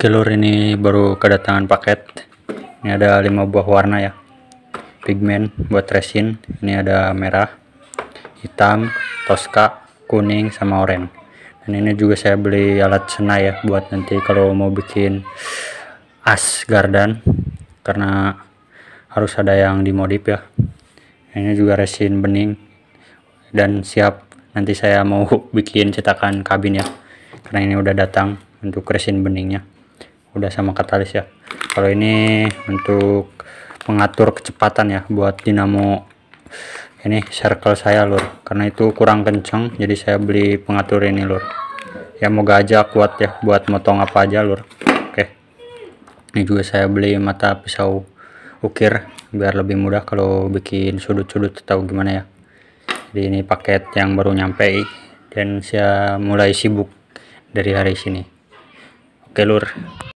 Oke lor ini baru kedatangan paket. Ini ada lima buah warna ya. Pigmen buat resin. Ini ada merah, hitam, toska, kuning sama oranye. Dan ini juga saya beli alat senai ya buat nanti kalau mau bikin as garden karena harus ada yang dimodif ya. Ini juga resin bening dan siap nanti saya mau bikin cetakan kabin ya. Karena ini udah datang untuk resin beningnya udah sama katalis ya kalau ini untuk mengatur kecepatan ya buat dinamo ini circle saya lur karena itu kurang kenceng jadi saya beli pengatur ini lur ya moga aja kuat ya buat motong apa aja lur oke ini juga saya beli mata pisau ukir biar lebih mudah kalau bikin sudut-sudut atau gimana ya jadi ini paket yang baru nyampe dan saya mulai sibuk dari hari sini oke lur